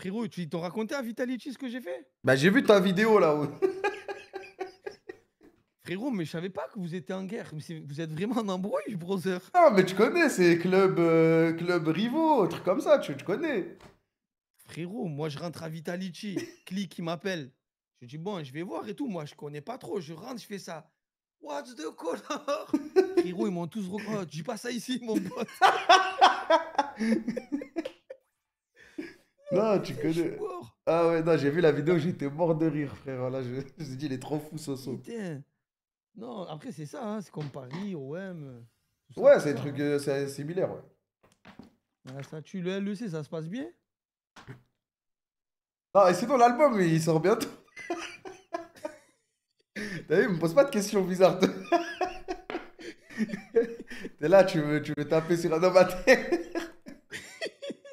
Frérot, tu t'ont raconté à Vitalici ce que j'ai fait Bah j'ai vu ta vidéo là-haut. Frérot, mais je savais pas que vous étiez en guerre. vous êtes vraiment en embrouille, brother. Ah, mais tu connais, c'est club, euh, club rivaux, truc comme ça, tu, tu, connais. Frérot, moi je rentre à Vitalici, clic, il m'appelle. Je dis bon, je vais voir et tout. Moi, je connais pas trop. Je rentre, je fais ça. What's the color Frérot, ils m'ont tous Je oh, Dis pas ça ici, mon pote. Non, tu connais. Ah ouais, non, j'ai vu la vidéo, j'étais mort de rire, frère. Là, je me suis dit, il est trop fou, Soso. Putain. Non, après, c'est ça, hein, c'est comme Paris, OM. ouais, c'est des trucs hein. euh, similaires, ouais. Ah, ça tue le LEC, ça se passe bien Non, et sinon, l'album, il sort bientôt. T'as vu, il me pose pas de questions bizarres. T'es là, tu veux, tu veux taper sur un homme à terre.